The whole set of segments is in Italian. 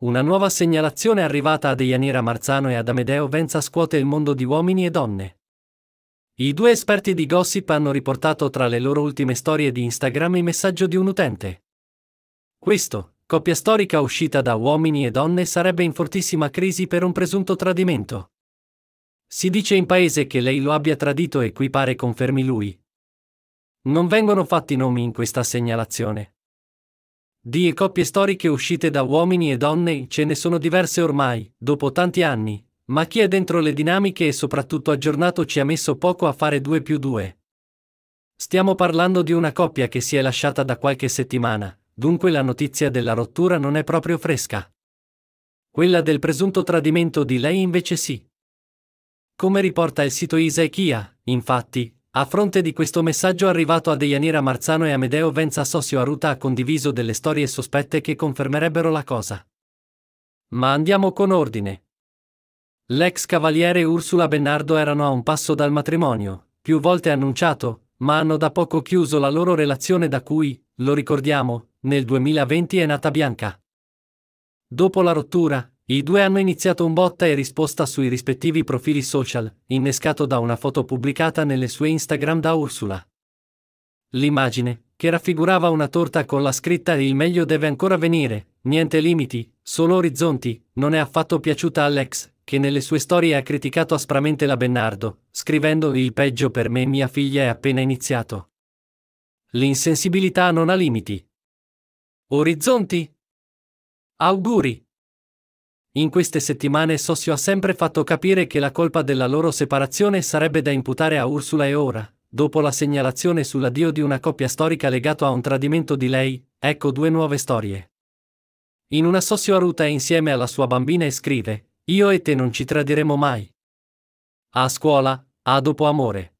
Una nuova segnalazione arrivata a Deianira Marzano e ad Amedeo Venza scuote il mondo di uomini e donne. I due esperti di gossip hanno riportato tra le loro ultime storie di Instagram il messaggio di un utente. Questo, coppia storica uscita da uomini e donne sarebbe in fortissima crisi per un presunto tradimento. Si dice in paese che lei lo abbia tradito e qui pare confermi lui. Non vengono fatti nomi in questa segnalazione. Di coppie storiche uscite da uomini e donne ce ne sono diverse ormai, dopo tanti anni, ma chi è dentro le dinamiche e soprattutto aggiornato ci ha messo poco a fare 2 più 2. Stiamo parlando di una coppia che si è lasciata da qualche settimana, dunque la notizia della rottura non è proprio fresca. Quella del presunto tradimento di lei invece sì. Come riporta il sito Isaichia, infatti, a fronte di questo messaggio arrivato a Deianira Marzano e Amedeo Venza Sossio Aruta ha condiviso delle storie sospette che confermerebbero la cosa. Ma andiamo con ordine. L'ex cavaliere Ursula Bennardo erano a un passo dal matrimonio, più volte annunciato, ma hanno da poco chiuso la loro relazione da cui, lo ricordiamo, nel 2020 è nata Bianca. Dopo la rottura, i due hanno iniziato un botta e risposta sui rispettivi profili social, innescato da una foto pubblicata nelle sue Instagram da Ursula. L'immagine, che raffigurava una torta con la scritta Il meglio deve ancora venire, niente limiti, solo orizzonti, non è affatto piaciuta a Alex, che nelle sue storie ha criticato aspramente la Bennardo, scrivendo Il peggio per me e mia figlia è appena iniziato. L'insensibilità non ha limiti. Orizzonti? Auguri! In queste settimane Sossio ha sempre fatto capire che la colpa della loro separazione sarebbe da imputare a Ursula e ora, dopo la segnalazione sull'addio di una coppia storica legato a un tradimento di lei, ecco due nuove storie. In una Sossio Aruta è insieme alla sua bambina e scrive, io e te non ci tradiremo mai. A scuola, a dopo amore.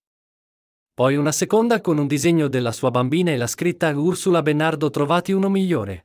Poi una seconda con un disegno della sua bambina e la scritta Ursula Bennardo trovati uno migliore.